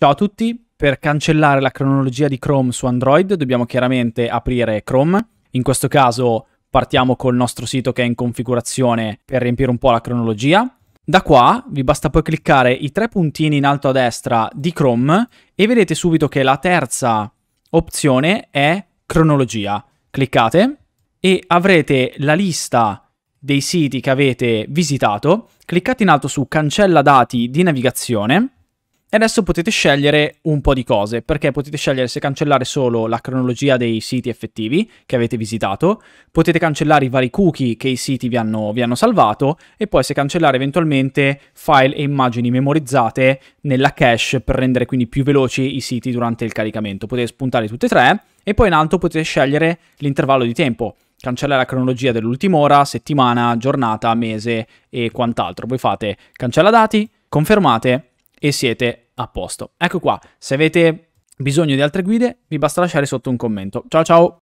Ciao a tutti, per cancellare la cronologia di Chrome su Android dobbiamo chiaramente aprire Chrome, in questo caso partiamo col nostro sito che è in configurazione per riempire un po' la cronologia. Da qua vi basta poi cliccare i tre puntini in alto a destra di Chrome e vedete subito che la terza opzione è cronologia. Cliccate e avrete la lista dei siti che avete visitato. Cliccate in alto su cancella dati di navigazione e adesso potete scegliere un po' di cose, perché potete scegliere se cancellare solo la cronologia dei siti effettivi che avete visitato, potete cancellare i vari cookie che i siti vi hanno, vi hanno salvato e poi se cancellare eventualmente file e immagini memorizzate nella cache per rendere quindi più veloci i siti durante il caricamento. Potete spuntare tutte e tre e poi in alto potete scegliere l'intervallo di tempo cancellare la cronologia dell'ultima ora, settimana, giornata, mese e quant'altro. Voi fate cancella dati, confermate e siete a posto. Ecco qua, se avete bisogno di altre guide vi basta lasciare sotto un commento. Ciao ciao!